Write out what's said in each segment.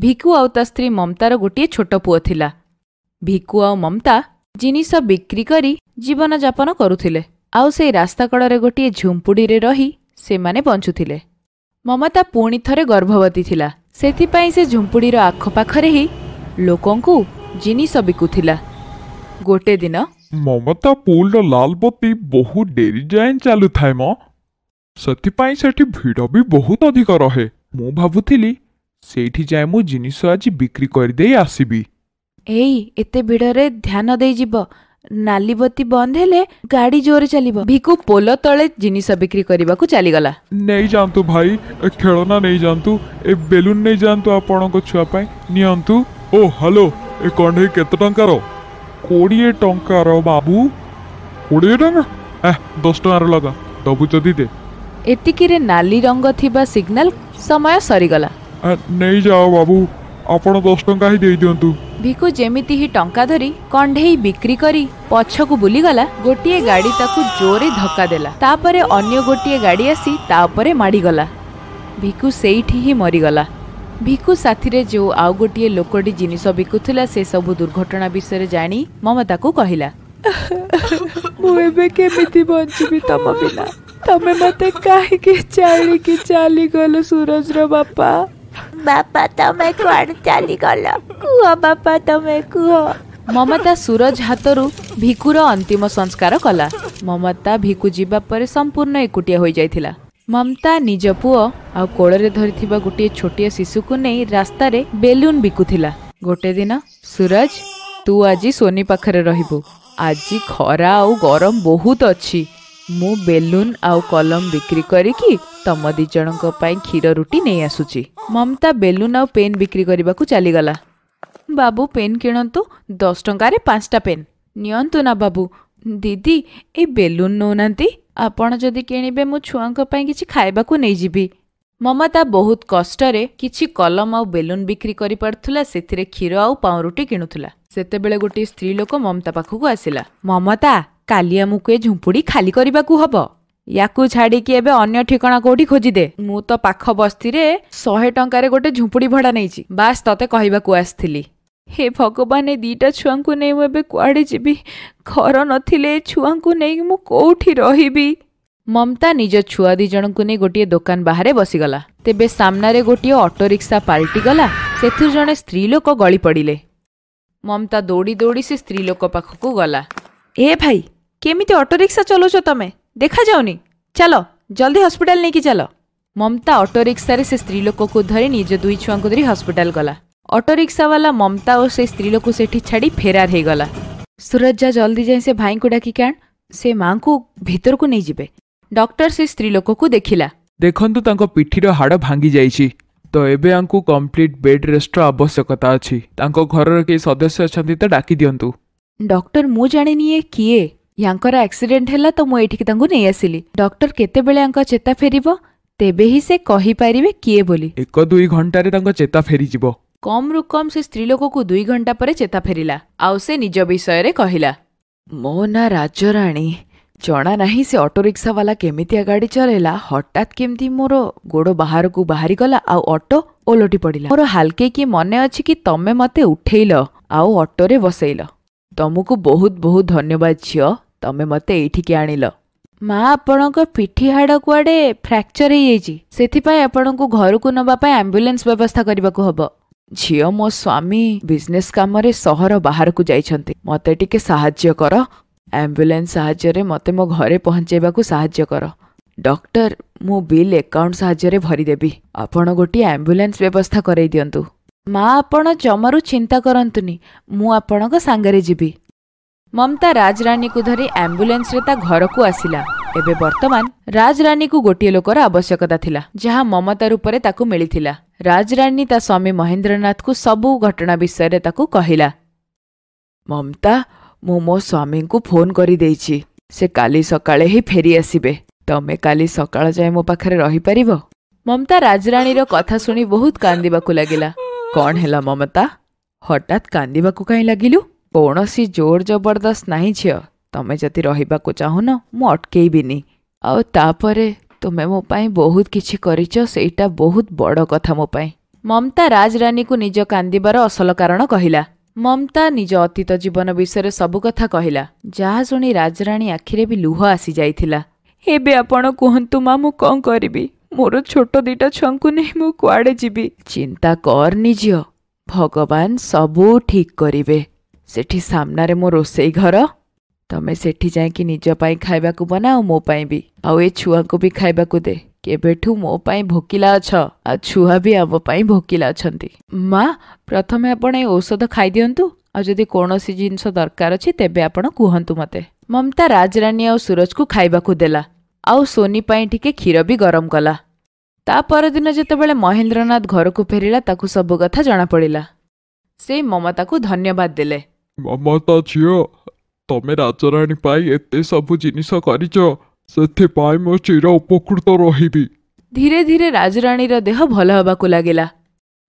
ଭିକୁ ଆଉ ତା ସ୍ତ୍ରୀ ମମତାର ଗୋଟିଏ ଛୋଟ ପୁଅ ଥିଲା ଭିକୁ ଆଉ ମମତା ଜିନିଷ ବିକ୍ରି କରି ଜୀବନଯାପନ କରୁଥିଲେ ଆଉ ସେଇ ରାସ୍ତାକଡ଼ରେ ଗୋଟିଏ ଝୁମ୍ପୁଡ଼ିରେ ରହି ସେମାନେ ବଞ୍ଚୁଥିଲେ ମମତା ପୁଣି ଥରେ ଗର୍ଭବତୀ ଥିଲା ସେଥିପାଇଁ ସେ ଝୁମ୍ପୁଡ଼ିର ଆଖପାଖରେ ହିଁ ଲୋକଙ୍କୁ ଜିନିଷ ବିକୁଥିଲା ଗୋଟେ ଦିନ ମମତା ପୁଲର ଲାଲବତୀ ବହୁ ଡେରି ଯାଏଁ ଚାଲୁଥାଏ ମ ସେଥିପାଇଁ ସେଠି ଭିଡ଼ ବି ବହୁତ ଅଧିକ ରହେ ମୁଁ ଭାବୁଥିଲି ସେଇଠି ଯାଏ ମୁଁ ଜିନିଷ ଆଜି ବିକ୍ରି କରିଦେଇ ଆସିବି ଏଇ ଏତେ ଭିଡ଼ରେ ଧ୍ୟାନ ଦେଇଯିବ ନାଲିବତୀ ବନ୍ଦ ହେଲେ ଗାଡ଼ି ଜୋରରେ ଚାଲିବ ଭିକୁ ପୋଲ ତଳେ ଜିନିଷ ବିକ୍ରି କରିବାକୁ ଚାଲିଗଲା ନେଇଯାଆନ୍ତୁ ଭାଇ ଏ ଖେଳନା ନେଇଯାଆନ୍ତୁ ଏ ବେଲୁନ ନେଇଯାଆନ୍ତୁ ଆପଣଙ୍କ ଛୁଆ ପାଇଁ ନିଅନ୍ତୁ ଓ ହ୍ୟାଲୋ ଏ କଣ୍ଢେଇ କେତେ ଟଙ୍କାର କୋଡ଼ିଏ ଟଙ୍କାର ବାବୁ କୋଡ଼ିଏ ଟଙ୍କା ଏ ଦଶ ଟଙ୍କାର ଲଗା ଦେବୁ ଯଦି ଦେ ଏତିକିରେ ନାଲି ରଙ୍ଗ ଥିବା ସିଗ୍ନାଲ ସମୟ ସରିଗଲା ନେଇ ଯାଅ ବାବୁ ଆପଣ ଦଶ ଟଙ୍କା ହିଁ ଦେଇଦିଅନ୍ତୁ ଭିକୁ ଯେମିତି ହିଁ ଟଙ୍କା ଧରି କଣ୍ଢେଇ ବିକ୍ରି କରି ପଛକୁ ବୁଲିଗଲା ଗୋଟିଏ ଗାଡ଼ି ତାକୁ ଜୋରେ ଧକ୍କା ଦେଲା ତାପରେ ଅନ୍ୟ ଗୋଟିଏ ଗାଡ଼ି ଆସି ତା ଉପରେ ମାଡ଼ିଗଲା ଭିକୁ ସେଇଠି ହିଁ ମରିଗଲା ଭିକୁ ସାଥିରେ ଯେଉଁ ଆଉ ଗୋଟିଏ ଲୋକଟି ଜିନିଷ ବିକୁଥିଲା ସେସବୁ ଦୁର୍ଘଟଣା ବିଷୟରେ ଜାଣି ମମତାକୁ କହିଲା ମୁଁ ଏବେ କେମିତି ବଞ୍ଚିବି ତମ ବିନା ତମେ ମୋତେ କାହିଁକି ଚାଲିକି ଚାଲିଗଲ ସୁରଜର ବାପା ବାପା ତମେ କୁଆଡେ ଚାଲିଗଲ କୁହ ବାପା ତମେ କୁହ ମମତା ସୁରଜ ହାତରୁ ଭିକୁର ଅନ୍ତିମ ସଂସ୍କାର କଲା ମମତା ଭିକୁ ଯିବା ପରେ ସମ୍ପୂର୍ଣ୍ଣ ଏକୁଟିଆ ହୋଇଯାଇଥିଲା ମମତା ନିଜ ପୁଅ ଆଉ କୋଳରେ ଧରିଥିବା ଗୋଟିଏ ଛୋଟିଆ ଶିଶୁକୁ ନେଇ ରାସ୍ତାରେ ବେଲୁନ୍ ବିକୁଥିଲା ଗୋଟେ ଦିନ ସୁରଜ ତୁ ଆଜି ସୋନି ପାଖରେ ରହିବୁ ଆଜି ଖରା ଆଉ ଗରମ ବହୁତ ଅଛି ମୁଁ ବେଲୁନ୍ ଆଉ କଲମ ବିକ୍ରି କରିକି ତମ ଦି ଜଣଙ୍କ ପାଇଁ କ୍ଷୀର ରୁଟି ନେଇ ଆସୁଛି ମମତା ବେଲୁନ୍ ଆଉ ପେନ୍ ବିକ୍ରି କରିବାକୁ ଚାଲିଗଲା ବାବୁ ପେନ୍ କିଣନ୍ତୁ ଦଶ ଟଙ୍କାରେ ପାଞ୍ଚଟା ପେନ୍ ନିଅନ୍ତୁ ନା ବାବୁ ଦିଦି ଏ ବେଲୁନ୍ ନେଉନାହାନ୍ତି ଆପଣ ଯଦି କିଣିବେ ମୁଁ ଛୁଆଙ୍କ ପାଇଁ କିଛି ଖାଇବାକୁ ନେଇଯିବି ମମତା ବହୁତ କଷ୍ଟରେ କିଛି କଲମ ଆଉ ବେଲୁନ୍ ବିକ୍ରି କରିପାରୁଥିଲା ସେଥିରେ କ୍ଷୀର ଆଉ ପାଉଁରୁଟି କିଣୁଥିଲା ସେତେବେଳେ ଗୋଟିଏ ସ୍ତ୍ରୀ ଲୋକ ମମତା ପାଖକୁ ଆସିଲା ମମତା କାଲି ଆମକୁ ଏ ଝୁମ୍ପୁଡ଼ି ଖାଲି କରିବାକୁ ହେବ ୟାକୁ ଛାଡ଼ିକି ଏବେ ଅନ୍ୟ ଠିକଣା କୋଉଠି ଖୋଜିଦେ ମୁଁ ତ ପାଖ ବସ୍ତିରେ ଶହେ ଟଙ୍କାରେ ଗୋଟେ ଝୁମ୍ପୁଡ଼ି ଭଡ଼ା ନେଇଛି ବାସ୍ ତତେ କହିବାକୁ ଆସିଥିଲି ହେ ଭଗବାନ ଏ ଦୁଇଟା ଛୁଆଙ୍କୁ ନେଇ ମୁଁ ଏବେ କୁଆଡ଼େ ଯିବି ଘର ନଥିଲେ ଏ ଛୁଆଙ୍କୁ ନେଇକି ମୁଁ କୋଉଠି ରହିବି ମମତା ନିଜ ଛୁଆ ଦୁଇ ଜଣଙ୍କୁ ନେଇ ଗୋଟିଏ ଦୋକାନ ବାହାରେ ବସିଗଲା ତେବେ ସାମ୍ନାରେ ଗୋଟିଏ ଅଟୋରିକ୍ସା ପାଲଟିଗଲା ସେଥିରୁ ଜଣେ ସ୍ତ୍ରୀ ଲୋକ ଗଳି ପଡ଼ିଲେ ମମତା ଦୌଡ଼ି ଦୌଡ଼ି ସେ ସ୍ତ୍ରୀ ଲୋକ ପାଖକୁ ଗଲା ଏ ଭାଇ କେମିତି ଅଟୋ ରିକ୍ସା ଚଲଉଛ ତମେ ଦେଖାଯାଉନି ଚାଲ ଜଲ୍ଦି ହସ୍ପିଟାଲ ନେଇକି ଚାଲ ମମତା ଅଟୋ ରିକ୍ସାରେ ସେ ସ୍ତ୍ରୀ ଲୋକକୁ ଧରି ନିଜ ଦୁଇ ଛୁଆଙ୍କୁ ଧରି ହସ୍ପିଟାଲ ଗଲା ଅଟୋ ଅଟୋରିକ୍ସାବାଲା ମମତା ଓ ସେ ସ୍ତ୍ରୀ ଲୋକ ସେଠି ଛାଡ଼ି ଫେରାର ହେଇଗଲା ସୁରଜା ଜଲ୍ଦି ଯାଇ ସେ ଭାଇଙ୍କୁ ଡାକିକି ଆଣ ସେ ମାଆଙ୍କୁ ଭିତରକୁ ନେଇଯିବେ ଡକ୍ଟର ସେ ସ୍ତ୍ରୀ ଲୋକକୁ ଦେଖିଲା ଦେଖନ୍ତୁ ତାଙ୍କ ପିଠିର ହାଡ଼ ଭାଙ୍ଗି ଯାଇଛି ତ ଏବେ ଆଙ୍କୁ କମ୍ପ୍ଲିଟ୍ ବେଡ୍ ରେଷ୍ଟର ଆବଶ୍ୟକତା ଅଛି ତାଙ୍କ ଘରର କେହି ସଦସ୍ୟ ଅଛନ୍ତି ତ ଡାକି ଦିଅନ୍ତୁ ଡକ୍ଟର ମୁଁ ଜାଣିନିଏ କିଏ ୟାଙ୍କର ଆକ୍ସିଡେଣ୍ଟ ହେଲା ତ ମୁଁ ଏଇଠିକି ତାଙ୍କୁ ନେଇ ଆସିଲି ଡକ୍ଟର କେତେବେଳେ ୟାଙ୍କ ଚେତା ଫେରିବ ତେବେ ହିଁ ସେ କହିପାରିବେ କିଏ ବୋଲି ଏକ ଦୁଇ ଘଣ୍ଟାରେ ତାଙ୍କ ଚେତା ଫେରିଯିବ କମ୍ରୁ କମ୍ ସେ ସ୍ତ୍ରୀ ଲୋକକୁ ଦୁଇ ଘଣ୍ଟା ପରେ ଚେତା ଫେରିଲା ଆଉ ସେ ନିଜ ବିଷୟରେ କହିଲା ମୋ ନାଁ ରାଜରାଣୀ ଜଣା ନାହିଁ ସେ ଅଟୋରିକ୍ସାବାଲା କେମିତିଆ ଗାଡ଼ି ଚଲେଇଲା ହଠାତ୍ କେମିତି ମୋର ଗୋଡ଼ ବାହାରକୁ ବାହାରିଗଲା ଆଉ ଅଟୋ ଓଲଟି ପଡ଼ିଲା ମୋର ହାଲକେଇକି ମନେ ଅଛି କି ତମେ ମତେ ଉଠେଇଲ ଆଉ ଅଟୋରେ ବସେଇଲ ତମକୁ ବହୁତ ବହୁତ ଧନ୍ୟବାଦ ଝିଅ ତମେ ମୋତେ ଏଇଠିକି ଆଣିଲ ମା ଆପଣଙ୍କ ପିଠି ହାଡ଼ କୁଆଡ଼େ ଫ୍ରାକ୍ଚର ହେଇଯାଇଛି ସେଥିପାଇଁ ଆପଣଙ୍କୁ ଘରକୁ ନେବା ପାଇଁ ଆମ୍ବୁଲାନ୍ସ ବ୍ୟବସ୍ଥା କରିବାକୁ ହେବ ଝିଅ ମୋ ସ୍ୱାମୀ ବିଜନେସ୍ କାମରେ ସହର ବାହାରକୁ ଯାଇଛନ୍ତି ମୋତେ ଟିକେ ସାହାଯ୍ୟ କର ଆମ୍ବୁଲାନ୍ସ ସାହାଯ୍ୟରେ ମୋତେ ମୋ ଘରେ ପହଞ୍ଚାଇବାକୁ ସାହାଯ୍ୟ କର ଡକ୍ଟର ମୁଁ ବିଲ୍ ଏକାଉଣ୍ଟ ସାହାଯ୍ୟରେ ଭରିଦେବି ଆପଣ ଗୋଟିଏ ଆମ୍ବୁଲାନ୍ସ ବ୍ୟବସ୍ଥା କରାଇ ଦିଅନ୍ତୁ ମା ଆପଣ ଜମାରୁ ଚିନ୍ତା କରନ୍ତୁନି ମୁଁ ଆପଣଙ୍କ ସାଙ୍ଗରେ ଯିବି ମମତା ରାଜରାନୀକୁ ଧରି ଆମ୍ବୁଲାନ୍ସରେ ତା ଘରକୁ ଆସିଲା ଏବେ ବର୍ତ୍ତମାନ ରାଜରାନୀକୁ ଗୋଟିଏ ଲୋକର ଆବଶ୍ୟକତା ଥିଲା ଯାହା ମମତା ରୂପରେ ତାକୁ ମିଳିଥିଲା ରାଜରାନୀ ତା ସ୍ୱାମୀ ମହେନ୍ଦ୍ରନାଥଙ୍କୁ ସବୁ ଘଟଣା ବିଷୟରେ ତାକୁ କହିଲା ମମତା ମୁଁ ମୋ ସ୍ୱାମୀଙ୍କୁ ଫୋନ୍ କରିଦେଇଛି ସେ କାଲି ସକାଳେ ହିଁ ଫେରିଆସିବେ ତମେ କାଲି ସକାଳ ଯାଏ ମୋ ପାଖରେ ରହିପାରିବ ମମତା ରାଜରାଣୀର କଥା ଶୁଣି ବହୁତ କାନ୍ଦିବାକୁ ଲାଗିଲା କ'ଣ ହେଲା ମମତା ହଠାତ୍ କାନ୍ଦିବାକୁ କାହିଁ ଲାଗିଲୁ କୌଣସି ଜୋର ଜବରଦସ୍ତ ନାହିଁ ଝିଅ ତମେ ଯଦି ରହିବାକୁ ଚାହୁଁନ ମୁଁ ଅଟକେଇବିନି ଆଉ ତାପରେ ତୁମେ ମୋ ପାଇଁ ବହୁତ କିଛି କରିଛ ସେଇଟା ବହୁତ ବଡ଼ କଥା ମୋ ପାଇଁ ମମତା ରାଜରାନୀକୁ ନିଜ କାନ୍ଦିବାର ଅସଲ କାରଣ କହିଲା ମମତା ନିଜ ଅତୀତ ଜୀବନ ବିଷୟରେ ସବୁ କଥା କହିଲା ଯାହା ଶୁଣି ରାଜରାଣୀ ଆଖିରେ ବି ଲୁହ ଆସିଯାଇଥିଲା ଏବେ ଆପଣ କୁହନ୍ତୁ ମା ମୁଁ କ'ଣ କରିବି ମୋର ଛୋଟ ଦୁଇଟା ଛୁଆଙ୍କୁ ନେଇ ମୁଁ କୁଆଡ଼େ ଯିବି ଚିନ୍ତା କରନି ଝିଅ ଭଗବାନ ସବୁ ଠିକ୍ କରିବେ ସେଠି ସାମ୍ନାରେ ମୋ ରୋଷେଇ ଘର ତମେ ସେଠି ଯାଇକି ନିଜ ପାଇଁ ଖାଇବାକୁ ବନାଅ ମୋ ପାଇଁ ବି ଆଉ ଏ ଛୁଆଙ୍କୁ ବି ଖାଇବାକୁ ଦେ କେବେଠୁ ମୋ ପାଇଁ ଭୋକିଲା ଅଛ ଆଉ ଛୁଆ ବି ଆମ ପାଇଁ ଭୋକିଲା ଅଛନ୍ତି ମା ପ୍ରଥମେ ଆପଣ ଏ ଔଷଧ ଖାଇଦିଅନ୍ତୁ ଆଉ ଯଦି କୌଣସି ଜିନିଷ ଦରକାର ଅଛି ତେବେ ଆପଣ କୁହନ୍ତୁ ମୋତେ ମମତା ରାଜରାଣୀ ଆଉ ସୁରଜକୁ ଖାଇବାକୁ ଦେଲା ଆଉ ସୋନି ପାଇଁ ଟିକେ କ୍ଷୀର ବି ଗରମ କଲା ତା ପରଦିନ ଯେତେବେଳେ ମହେନ୍ଦ୍ରନାଥ ଘରକୁ ଫେରିଲା ତାକୁ ସବୁ କଥା ଜଣାପଡ଼ିଲା ସେ ମମତାକୁ ଧନ୍ୟବାଦ ଦେଲେ ମମତା ଝିଅ ତମେ ରାଜରାଣୀ ପାଇଁ ଏତେ ସବୁ ଜିନିଷ କରିଛ ସେଥିପାଇଁ ମୁଁ ଚିର ଉପକୃତ ରହିବି ଧୀରେ ଧୀରେ ରାଜରାଣୀର ଦେହ ଭଲ ହେବାକୁ ଲାଗିଲା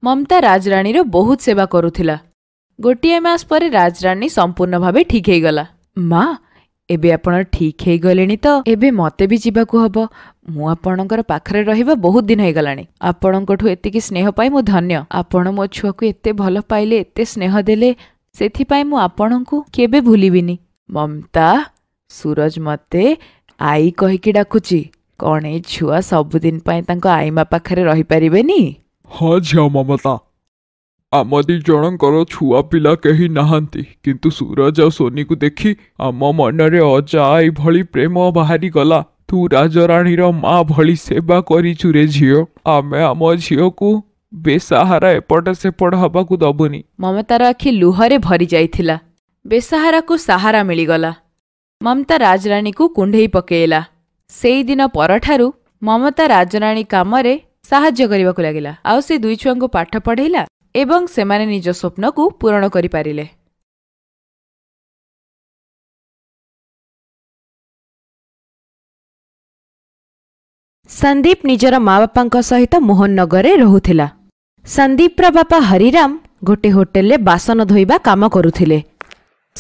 ମମତା ରାଜରାଣୀର ବହୁତ ସେବା କରୁଥିଲା ଗୋଟିଏ ମାସ ପରେ ରାଜରାଣୀ ସମ୍ପୂର୍ଣ୍ଣ ଭାବେ ଠିକ୍ ହେଇଗଲା ମା' ଏବେ ଆପଣ ଠିକ୍ ହେଇଗଲେଣି ତ ଏବେ ମୋତେ ବି ଯିବାକୁ ହେବ ମୁଁ ଆପଣଙ୍କର ପାଖରେ ରହିବା ବହୁତ ଦିନ ହେଇଗଲାଣି ଆପଣଙ୍କଠୁ ଏତିକି ସ୍ନେହ ପାଇ ମୁଁ ଧନ୍ୟ ଆପଣ ମୋ ଛୁଆକୁ ଏତେ ଭଲ ପାଇଲେ ଏତେ ସ୍ନେହ ଦେଲେ ସେଥିପାଇଁ ମୁଁ ଆପଣଙ୍କୁ କେବେ ଭୁଲିବିନି ମମତା ସୁରଜ ମୋତେ ଆଈ କହିକି ଡାକୁଛି କ'ଣ ଏଇ ଛୁଆ ସବୁଦିନ ପାଇଁ ତାଙ୍କ ଆଇମା ପାଖରେ ରହିପାରିବେନି ହଁ ଝିଅ ମମତା आम दि जन छुआ पा कहीं नहांती किंतु सूरज और सोनी को देख आम मनरे अजाई भली प्रेम बाहरी गला तू राजाणी माँ भली सेवा करे झील आम आम झील को बेसहारा एपट सेपट हवाक दबुनी ममतार आखि लुहरे भरी जाता बेसहारा को सहारा मिलगला ममता राजराणी को कुंडे पकेला से दिन पर ममता राजराणी कमरे साय लगला आई छुआ को पाठ पढ़ेला ଏବଂ ସେମାନେ ନିଜ ସ୍ୱପ୍ନକୁ ପୂରଣ କରିପାରିଲେ ସନ୍ଦୀପ ନିଜର ମା ବାପାଙ୍କ ସହିତ ମୋହନ ନଗରରେ ରହୁଥିଲା ସନ୍ଦୀପର ବାପା ହରିରାମ ଗୋଟିଏ ହୋଟେଲରେ ବାସନ ଧୋଇବା କାମ କରୁଥିଲେ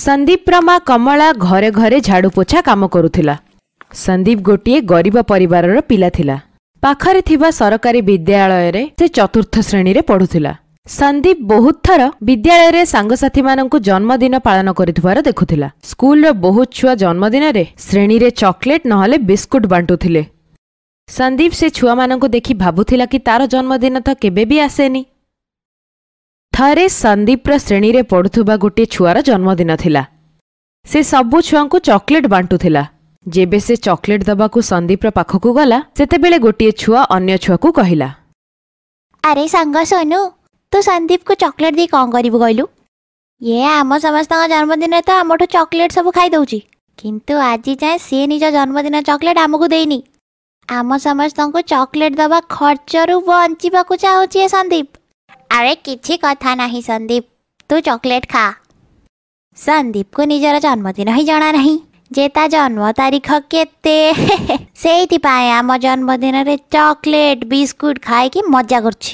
ସନ୍ଦୀପର ମା କମଳା ଘରେ ଘରେ ଝାଡ଼ୁ ପୋଛା କାମ କରୁଥିଲା ସନ୍ଦୀପ ଗୋଟିଏ ଗରିବ ପରିବାରର ପିଲା ଥିଲା ପାଖରେ ଥିବା ସରକାରୀ ବିଦ୍ୟାଳୟରେ ସେ ଚତୁର୍ଥ ଶ୍ରେଣୀରେ ପଢ଼ୁଥିଲା ସନ୍ଦୀପ ବହୁତ ଥର ବିଦ୍ୟାଳୟରେ ସାଙ୍ଗସାଥୀମାନଙ୍କୁ ଜନ୍ମଦିନ ପାଳନ କରିଥିବାର ଦେଖୁଥିଲା ସ୍କୁଲର ବହୁତ ଛୁଆ ଜନ୍ମଦିନରେ ଶ୍ରେଣୀରେ ଚକୋଲେଟ୍ ନହେଲେ ବିସ୍କୁଟ୍ ବାଣ୍ଟୁଥିଲେ ସନ୍ଦୀପ ସେ ଛୁଆମାନଙ୍କୁ ଦେଖି ଭାବୁଥିଲା କି ତାର ଜନ୍ମଦିନ ତ କେବେ ବି ଆସେନି ଥରେ ସନ୍ଦୀପର ଶ୍ରେଣୀରେ ପଢ଼ୁଥିବା ଗୋଟିଏ ଛୁଆର ଜନ୍ମଦିନ ଥିଲା ସେ ସବୁ ଛୁଆଙ୍କୁ ଚକୋଲେଟ୍ ବାଣ୍ଟୁଥିଲା ଯେବେ ସେ ଚକୋଲେଟ୍ ଦେବାକୁ ସନ୍ଦୀପର ପାଖକୁ ଗଲା ସେତେବେଳେ ଗୋଟିଏ ଛୁଆ ଅନ୍ୟ ଛୁଆକୁ କହିଲା ଆରେ ସାଙ୍ଗ ସୋନୁ ତୁ ସନ୍ଦୀପକୁ ଚକୋଲେଟ୍ ଦେଇ କ'ଣ କରିବୁ କହିଲୁ ଇଏ ଆମ ସମସ୍ତଙ୍କ ଜନ୍ମଦିନରେ ତ ଆମଠୁ ଚକୋଲେଟ୍ ସବୁ ଖାଇଦେଉଛି କିନ୍ତୁ ଆଜି ଯାଏଁ ସିଏ ନିଜ ଜନ୍ମଦିନ ଚକୋଲେଟ୍ ଆମକୁ ଦେଇନି ଆମ ସମସ୍ତଙ୍କୁ ଚକୋଲେଟ୍ ଦେବା ଖର୍ଚ୍ଚରୁ ବଞ୍ଚିବାକୁ ଚାହୁଁଛି ଏ ସନ୍ଦୀପ ଆରେ କିଛି କଥା ନାହିଁ ସନ୍ଦୀପ ତୁ ଚକୋଲେଟ୍ ଖା ସନ୍ଦୀପକୁ ନିଜର ଜନ୍ମଦିନ ହିଁ ଜଣା ନାହିଁ ଯେ ତା ଜନ୍ମ ତାରିଖ କେତେ ସେଇଥିପାଇଁ ଆମ ଜନ୍ମଦିନରେ ଚକୋଲେଟ୍ ବିସ୍କୁଟ୍ ଖାଇକି ମଜା କରୁଛି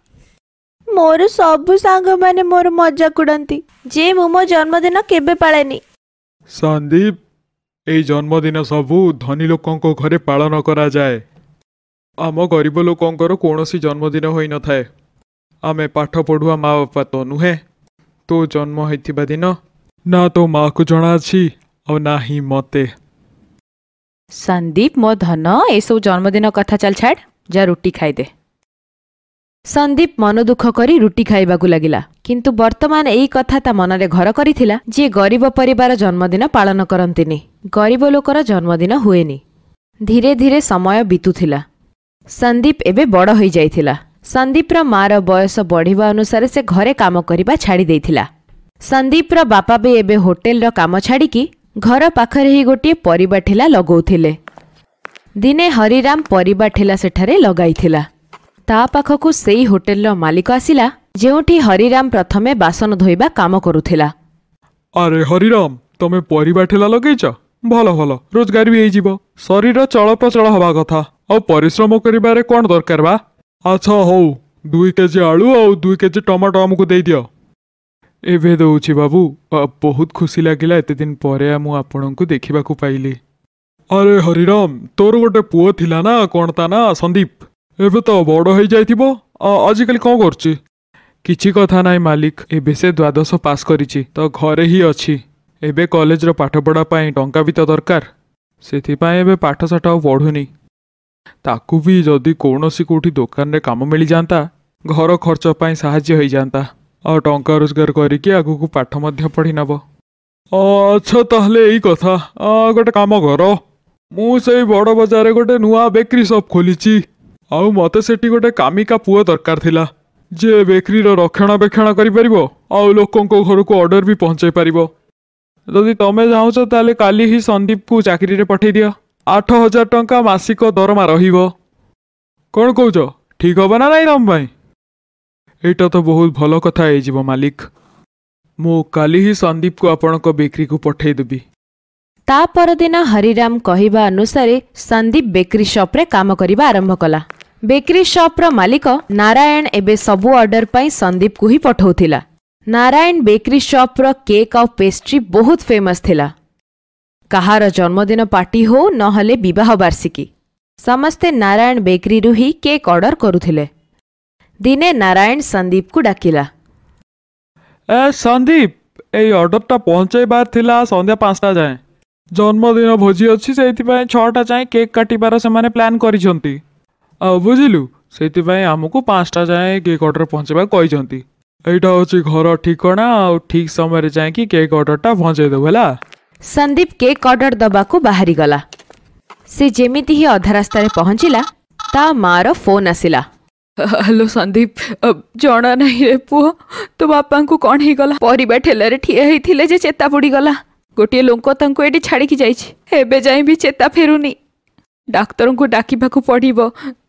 ମୋର ସବୁ ସାଙ୍ଗମାନେ ମୋର ମଜାକ ଉଡ଼ାନ୍ତି ଯେ ମୁଁ ମୋ ଜନ୍ମଦିନ କେବେ ପାଳେନି ସନ୍ଦୀପ ଏଇ ଜନ୍ମଦିନ ସବୁ ଧନୀ ଲୋକଙ୍କ ଘରେ ପାଳନ କରାଯାଏ ଆମ ଗରିବ ଲୋକଙ୍କର କୌଣସି ଜନ୍ମଦିନ ହୋଇନଥାଏ ଆମେ ପାଠ ପଢ଼ୁଆ ମା ବାପା ତ ନୁହେଁ ତୋ ଜନ୍ମ ହୋଇଥିବା ଦିନ ନା ତୋ ମାଆକୁ ଜଣା ଅଛି ଆଉ ନା ହିଁ ମୋତେ ସନ୍ଦୀପ ମୋ ଧନ ଏସବୁ ଜନ୍ମଦିନ କଥା ଚାଲ ଛାଡ଼ ଯା ରୁଟି ଖାଇଦେ ସନ୍ଦୀପ ମନ ଦୁଃଖ କରି ରୁଟି ଖାଇବାକୁ ଲାଗିଲା କିନ୍ତୁ ବର୍ତ୍ତମାନ ଏହି କଥା ତା ମନରେ ଘର କରିଥିଲା ଯିଏ ଗରିବ ପରିବାର ଜନ୍ମଦିନ ପାଳନ କରନ୍ତିନି ଗରିବ ଲୋକର ଜନ୍ମଦିନ ହୁଏନି ଧୀରେ ଧୀରେ ସମୟ ବିତୁଥିଲା ସନ୍ଦୀପ ଏବେ ବଡ଼ ହୋଇଯାଇଥିଲା ସନ୍ଦୀପର ମା'ର ବୟସ ବଢ଼ିବା ଅନୁସାରେ ସେ ଘରେ କାମ କରିବା ଛାଡ଼ି ଦେଇଥିଲା ସନ୍ଦୀପର ବାପା ବି ଏବେ ହୋଟେଲର କାମ ଛାଡ଼ିକି ଘର ପାଖରେ ହିଁ ଗୋଟିଏ ପରିବା ଠିଲା ଲଗାଉଥିଲେ ଦିନେ ହରିରାମ ପରିବା ଠିଲା ସେଠାରେ ଲଗାଇଥିଲା ତା ପାଖକୁ ସେଇ ହୋଟେଲର ମାଲିକ ଆସିଲା ଯେଉଁଠି ହରିରାମ ପ୍ରଥମେ ବାସନ ଧୋଇବା କାମ କରୁଥିଲା ଆରେ ହରିରାମ ତମେ ପରିବା ଠେଲା ଲଗେଇଛ ଭଲ ଭଲ ରୋଜଗାର ବି ହେଇଯିବ ଶରୀର ଚଳପ୍ରଚଳ ହେବା କଥା ଆଉ ପରିଶ୍ରମ କରିବାରେ କ'ଣ ଦରକାର ବା ଆଚ୍ଛା ହଉ ଦୁଇ କେଜି ଆଳୁ ଆଉ ଦୁଇ କେଜି ଟମାଟୋ ଆମକୁ ଦେଇଦିଅ ଏବେ ଦେଉଛି ବାବୁ ବହୁତ ଖୁସି ଲାଗିଲା ଏତେ ଦିନ ପରେ ମୁଁ ଆପଣଙ୍କୁ ଦେଖିବାକୁ ପାଇଲି ଆରେ ହରିରାମ ତୋର ଗୋଟେ ପୁଅ ଥିଲା ନା କ'ଣ ତା ନା ସନ୍ଦୀପ ଏବେ ତ ବଡ଼ ହେଇଯାଇଥିବ ଆଜିକାଲି କ'ଣ କରୁଛି କିଛି କଥା ନାହିଁ ମାଲିକ ଏବେ ସେ ଦ୍ୱାଦଶ ପାସ୍ କରିଛି ତ ଘରେ ହିଁ ଅଛି ଏବେ କଲେଜର ପାଠପଢ଼ା ପାଇଁ ଟଙ୍କା ବି ତ ଦରକାର ସେଥିପାଇଁ ଏବେ ପାଠଶାଠ ଆଉ ପଢ଼ୁନି ତାକୁ ବି ଯଦି କୌଣସି କେଉଁଠି ଦୋକାନରେ କାମ ମିଳିଯାଆନ୍ତା ଘର ଖର୍ଚ୍ଚ ପାଇଁ ସାହାଯ୍ୟ ହେଇଯାଆନ୍ତା ଆଉ ଟଙ୍କା ରୋଜଗାର କରିକି ଆଗକୁ ପାଠ ମଧ୍ୟ ପଢ଼ିନେବ ଆଚ୍ଛା ତାହେଲେ ଏଇ କଥା ଗୋଟେ କାମ କର ମୁଁ ସେଇ ବଡ଼ ବଜାରରେ ଗୋଟେ ନୂଆ ବେକରୀ ସପ୍ ଖୋଲିଛି ଆଉ ମୋତେ ସେଠି ଗୋଟେ କାମିକା ପୁଅ ଦରକାର ଥିଲା ଯିଏ ବେକ୍ରିର ରକ୍ଷଣାବେକ୍ଷଣ କରିପାରିବ ଆଉ ଲୋକଙ୍କ ଘରକୁ ଅର୍ଡ଼ର ବି ପହଞ୍ଚାଇ ପାରିବ ଯଦି ତମେ ଚାହୁଁଛ ତାହେଲେ କାଲି ହିଁ ସନ୍ଦୀପକୁ ଚାକିରିରେ ପଠେଇ ଦିଅ ଆଠ ହଜାର ଟଙ୍କା ମାସିକ ଦରମା ରହିବ କ'ଣ କହୁଛ ଠିକ୍ ହେବ ନା ନାହିଁ ତମ ପାଇଁ ଏଇଟା ତ ବହୁତ ଭଲ କଥା ହେଇଯିବ ମାଲିକ ମୁଁ କାଲି ହିଁ ସନ୍ଦୀପକୁ ଆପଣଙ୍କ ବେକରୀକୁ ଦେବି ତା ପରଦିନ ହରିରାମ କହିବା ଅନୁସାରେ ସନ୍ଦୀପ ବେକରୀ ସପ୍ରେ କାମ କରିବା ଆରମ୍ଭ କଲା बेकरी सप्र मालिक नारायण एडरे सन्दीपको हि पठाउँ नारायण बेकरी सप्र केक आउ पेस्ट्री बहुत फेमस इला जन्मदिन पार्टी हो नहले बह बर्षिकी समे नारायण बेकरी रुही केक अर्डर दिन नारायण सन्दीपको डाकलान्दीर पहुँच पाँचटा भोजी छ प्लान गरिन्छ ବୁଝିଲୁ ସେଇଥିପାଇଁ ଆମକୁ ପାଞ୍ଚଟା ଯାଏଁ କେକ୍ ଅର୍ଡ଼ର ପହଞ୍ଚାଇବାକୁ କହିଛନ୍ତି ଏଇଟା ହେଉଛି ଘର ଠିକଣା ଆଉ ଠିକ୍ ସମୟରେ ଯାଇକି କେକ୍ ଅର୍ଡ଼ରଟା ପହଞ୍ଚାଇଦେବୁ ହେଲା ସନ୍ଦୀପ କେକ୍ ଅର୍ଡ଼ର ଦେବାକୁ ବାହାରିଗଲା ସେ ଯେମିତି ହିଁ ଅଧା ରାସ୍ତାରେ ପହଞ୍ଚିଲା ତା ମାଆର ଫୋନ୍ ଆସିଲା ହ୍ୟାଲୋ ସନ୍ଦୀପ ଜଣା ନାହିଁ ରେ ପୁଅ ତୋ ବାପାଙ୍କୁ କ'ଣ ହେଇଗଲା ପରିବା ଠେଲାରେ ଠିଆ ହେଇଥିଲେ ଯେ ଚେତା ପଡ଼ିଗଲା ଗୋଟିଏ ଲୋକ ତାଙ୍କୁ ଏଠି ଛାଡ଼ିକି ଯାଇଛି ଏବେ ଯାଇ ବି ଚେତା ଫେରୁନି ଡାକ୍ତରଙ୍କୁ ଡାକିବାକୁ ପଡ଼ିବ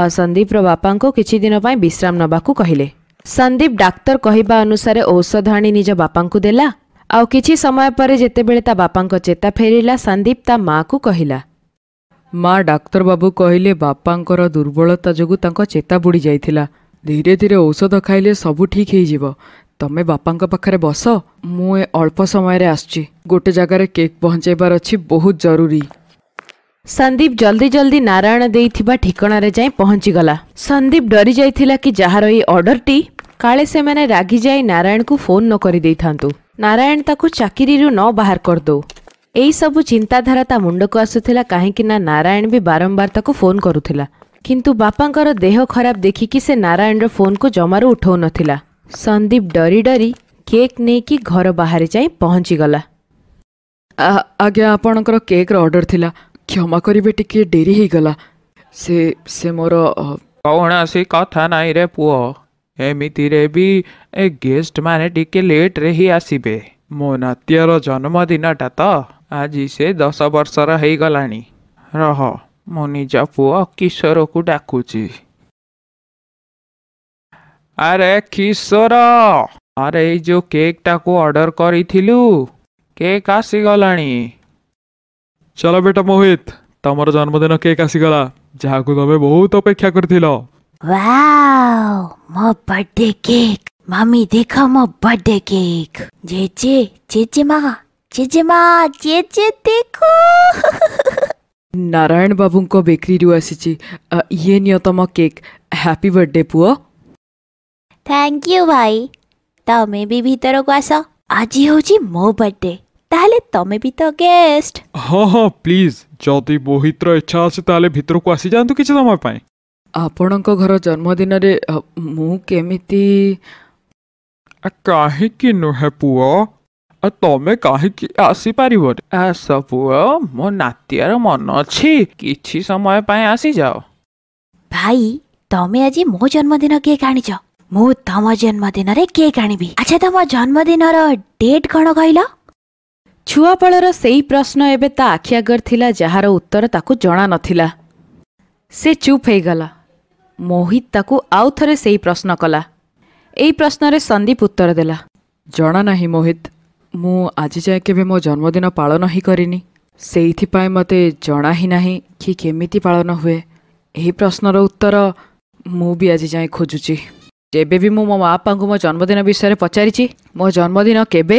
ଆଉ ସନ୍ଦୀପର ବାପାଙ୍କୁ କିଛି ଦିନ ପାଇଁ ବିଶ୍ରାମ ନେବାକୁ କହିଲେ ସନ୍ଦୀପ ଡାକ୍ତର କହିବା ଅନୁସାରେ ଔଷଧ ଆଣି ନିଜ ବାପାଙ୍କୁ ଦେଲା ଆଉ କିଛି ସମୟ ପରେ ଯେତେବେଳେ ତା ବାପାଙ୍କ ଚେତା ଫେରିଲା ସନ୍ଦୀପ ତା ମାଆକୁ କହିଲା ମା ଡାକ୍ତର ବାବୁ କହିଲେ ବାପାଙ୍କର ଦୁର୍ବଳତା ଯୋଗୁଁ ତାଙ୍କ ଚେତା ବୁଡ଼ି ଯାଇଥିଲା ଧୀରେ ଧୀରେ ଔଷଧ ଖାଇଲେ ସବୁ ଠିକ୍ ହେଇଯିବ ତମେ ବାପାଙ୍କ ପାଖରେ ବସ ମୁଁ ଏ ଅଳ୍ପ ସମୟରେ ଆସୁଛି ଗୋଟେ ଜାଗାରେ କେକ୍ ପହଞ୍ଚାଇବାର ଅଛି ବହୁତ ଜରୁରୀ ସନ୍ଦୀପ ଜଲ୍ଦି ଜଲ୍ଦି ନାରାୟଣ ଦେଇଥିବା ଠିକଣାରେ ଯାଇ ପହଞ୍ଚିଗଲା ସନ୍ଦୀପ ଡରି ଯାଇଥିଲା କି ଯାହାର ଏହି ଅର୍ଡ଼ରଟି କାଳେ ସେମାନେ ରାଗିଯାଇ ନାରାୟଣଙ୍କୁ ଫୋନ୍ ନ କରିଦେଇଥାନ୍ତୁ ନାରାୟଣ ତାକୁ ଚାକିରିରୁ ନ ବାହାର କରିଦେଉ ଏହିସବୁ ଚିନ୍ତାଧାରା ତା ମୁଣ୍ଡକୁ ଆସୁଥିଲା କାହିଁକି ନା ନାରାୟଣ ବି ବାରମ୍ବାର ତାକୁ ଫୋନ୍ କରୁଥିଲା କିନ୍ତୁ ବାପାଙ୍କର ଦେହ ଖରାପ ଦେଖିକି ସେ ନାରାୟଣର ଫୋନ୍କୁ ଜମାରୁ ଉଠାଉନଥିଲା ସନ୍ଦୀପ ଡରି ଡରି କେକ୍ ନେଇକି ଘର ବାହାରେ ଯାଇ ପହଞ୍ଚିଗଲା ଆଜ୍ଞା ଆପଣଙ୍କର କେକ୍ର ଅର୍ଡ଼ର ଥିଲା କ୍ଷମା କରିବେ ଟିକିଏ ଡେରି ହେଇଗଲା ସେ ସେ ମୋର କୌଣସି କଥା ନାହିଁ ରେ ପୁଅ ଏମିତିରେ ବି ଏ ଗେଷ୍ଟ ମାନେ ଟିକେ ଲେଟ୍ରେ ହିଁ ଆସିବେ ମୋ ନାତିଆର ଜନ୍ମଦିନଟା ତ ଆଜି ସେ ଦଶ ବର୍ଷର ହେଇଗଲାଣି ରହ ମୁଁ ନିଜ ପୁଅ କିଶୋରକୁ ଡାକୁଛି ଆରେ କିଶୋର ଆରେ ଏଇ ଯୋଉ କେକ୍ଟାକୁ ଅର୍ଡ଼ର କରିଥିଲୁ କେକ୍ ଆସିଗଲାଣି ଚାଲ ବେଟା ମୋହିତ ତମର ଜନ୍ମଦିନ କେକ୍ ଆସିଗଲା ଯାହାକୁ ତମେ ବହୁତ ଅପେକ୍ଷା କରିଥିଲ ୱାଓ ମୋ बर्थडे କେକ୍ ମମି ଦେଖ ମୋ बर्थडे କେକ୍ ଜେଜେ ଜେଜେମା ଜେଜେମା ଜେଜେ ଦେଖ ନାରାୟଣ ବାବୁଙ୍କ ବେକରୀରୁ ଆସିଛି ଇଏ ନିଅ ତମ କେକ୍ ହ୍ୟାପି ବर्थଡେ ପୁଅ ଥ୍ୟାଙ୍କ ୟୁ ଭାଇ ତମେ ବି ଭିତରକୁ ଆସ ଆଜି ହେଉଛି ମୋ बर्थडे ତାହେଲେ ତମେ ବି ତ ଗେଷ୍ଟ ହଁ ହଁ ପ୍ଲିଜ୍ ଯଦି ମୋହିତର ଇଚ୍ଛା ଅଛି ତାହେଲେ ଭିତରକୁ ଆସିଯାଆନ୍ତୁ କିଛି ସମୟ ପାଇଁ ଆପଣଙ୍କ ଘର ଜନ୍ମଦିନରେ ମୁଁ କେମିତି କାହିଁକି ନୁହେଁ ପୁଅ ତମେ କାହିଁକି ଆସିପାରିବନି ଆସ ପୁଅ ମୋ ନାତିଆର ମନ ଅଛି କିଛି ସମୟ ପାଇଁ ଆସିଯାଅ ଭାଇ ତମେ ଆଜି ମୋ ଜନ୍ମଦିନ କେକ୍ ଆଣିଛ ମୁଁ ତମ ଜନ୍ମଦିନରେ କେକ୍ ଆଣିବି ଆଚ୍ଛା ତମ ଜନ୍ମଦିନର ଡେଟ୍ କ'ଣ କହିଲ ଛୁଆପାଳର ସେଇ ପ୍ରଶ୍ନ ଏବେ ତା ଆଖି ଆଗରେ ଥିଲା ଯାହାର ଉତ୍ତର ତାକୁ ଜଣା ନଥିଲା ସେ ଚୁପ୍ ହୋଇଗଲା ମୋହିତ ତାକୁ ଆଉ ଥରେ ସେଇ ପ୍ରଶ୍ନ କଲା ଏଇ ପ୍ରଶ୍ନରେ ସନ୍ଦୀପ ଉତ୍ତର ଦେଲା ଜଣା ନାହିଁ ମୋହିତ ମୁଁ ଆଜି ଯାଏଁ କେବେ ମୋ ଜନ୍ମଦିନ ପାଳନ ହିଁ କରିନି ସେଇଥିପାଇଁ ମୋତେ ଜଣା ହିଁ ନାହିଁ କି କେମିତି ପାଳନ ହୁଏ ଏହି ପ୍ରଶ୍ନର ଉତ୍ତର ମୁଁ ବି ଆଜି ଯାଏଁ ଖୋଜୁଛି ଯେବେ ବି ମୁଁ ମୋ ବାପାଙ୍କୁ ମୋ ଜନ୍ମଦିନ ବିଷୟରେ ପଚାରିଛି ମୋ ଜନ୍ମଦିନ କେବେ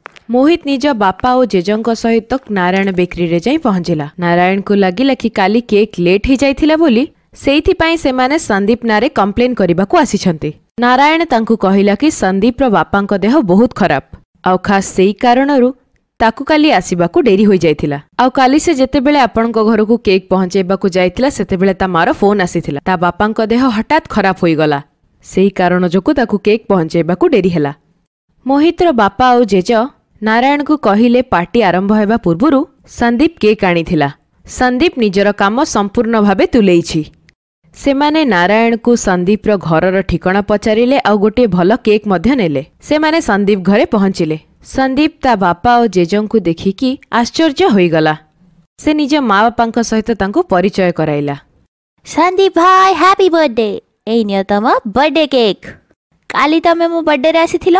ମୋହିତ ନିଜ ବାପା ଓ ଜେଜେଙ୍କ ସହିତ ନାରାୟଣ ବେକରୀରେ ଯାଇ ପହଞ୍ଚିଲା ନାରାୟଣଙ୍କୁ ଲାଗିଲା କି କାଲି କେକ୍ ଲେଟ୍ ହେଇଯାଇଥିଲା ବୋଲି ସେଇଥିପାଇଁ ସେମାନେ ସନ୍ଦୀପ ନାଁରେ କମ୍ପ୍ଲେନ୍ କରିବାକୁ ଆସିଛନ୍ତି ନାରାୟଣ ତାଙ୍କୁ କହିଲା କି ସନ୍ଦୀପର ବାପାଙ୍କ ଦେହ ବହୁତ ଖରାପ ଆଉ ଖାସ୍ ସେଇ କାରଣରୁ ତାକୁ କାଲି ଆସିବାକୁ ଡେରି ହୋଇଯାଇଥିଲା ଆଉ କାଲି ସେ ଯେତେବେଳେ ଆପଣଙ୍କ ଘରକୁ କେକ୍ ପହଞ୍ଚାଇବାକୁ ଯାଇଥିଲା ସେତେବେଳେ ତା ମାର ଫୋନ୍ ଆସିଥିଲା ତା ବାପାଙ୍କ ଦେହ ହଠାତ୍ ଖରାପ ହୋଇଗଲା ସେହି କାରଣ ଯୋଗୁଁ ତାକୁ କେକ୍ ପହଞ୍ଚାଇବାକୁ ଡେରି ହେଲା ମୋହିତର ବାପା ଆଉ ଜେଜ ନାରାୟଣକୁ କହିଲେ ପାର୍ଟି ଆରମ୍ଭ ହେବା ପୂର୍ବରୁ ସନ୍ଦୀପ କେକ୍ ଆଣିଥିଲା ସନ୍ଦୀପ ନିଜର କାମ ସମ୍ପୂର୍ଣ୍ଣ ଭାବେ ତୁଲେଇଛି ସେମାନେ ନାରାୟଣକୁ ସନ୍ଦୀପର ଘରର ଠିକଣା ପଚାରିଲେ ଆଉ ଗୋଟିଏ ଭଲ କେକ୍ ମଧ୍ୟ ନେଲେ ସେମାନେ ସନ୍ଦୀପ ଘରେ ପହଞ୍ଚିଲେ ସନ୍ଦୀପ ତା ବାପା ଓ ଜେଜଙ୍କୁ ଦେଖିକି ଆଶ୍ଚର୍ଯ୍ୟ ହୋଇଗଲା ସେ ନିଜ ମା ବାପାଙ୍କ ସହିତ ତାଙ୍କୁ ପରିଚୟ କରାଇଲା ସନ୍ଦୀପ ଭାଇ ହ୍ୟାପି ବର୍ଥଡେ ଏଇ ନିଅ ତମ ବର୍ଥଡେ କେକ୍ କାଲି ତମେ ମୋ ବର୍ଥଡେରେ ଆସିଥିଲ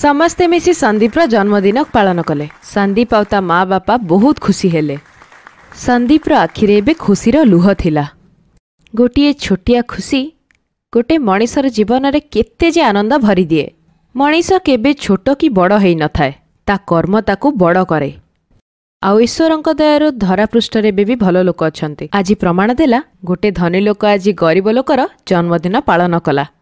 ସମସ୍ତେ ମିଶି ସନ୍ଦୀପର ଜନ୍ମଦିନ ପାଳନ କଲେ ସନ୍ଦୀପ ଆଉ ତା ମା ବାପା ବହୁତ ଖୁସି ହେଲେ ସନ୍ଦୀପର ଆଖିରେ ଏବେ ଖୁସିର ଲୁହ ଥିଲା ଗୋଟିଏ ଛୋଟିଆ ଖୁସି ଗୋଟିଏ ମଣିଷର ଜୀବନରେ କେତେ ଯେ ଆନନ୍ଦ ଭରିଦିଏ ମଣିଷ କେବେ ଛୋଟ କି ବଡ଼ ହୋଇନଥାଏ ତା କର୍ମ ତାକୁ ବଡ଼ କରେ ଆଉ ଈଶ୍ୱରଙ୍କ ଦୟାରୁ ଧରାପୃଷ୍ଠରେ ଏବେ ବି ଭଲ ଲୋକ ଅଛନ୍ତି ଆଜି ପ୍ରମାଣ ଦେଲା ଗୋଟିଏ ଧନୀ ଲୋକ ଆଜି ଗରିବ ଲୋକର ଜନ୍ମଦିନ ପାଳନ କଲା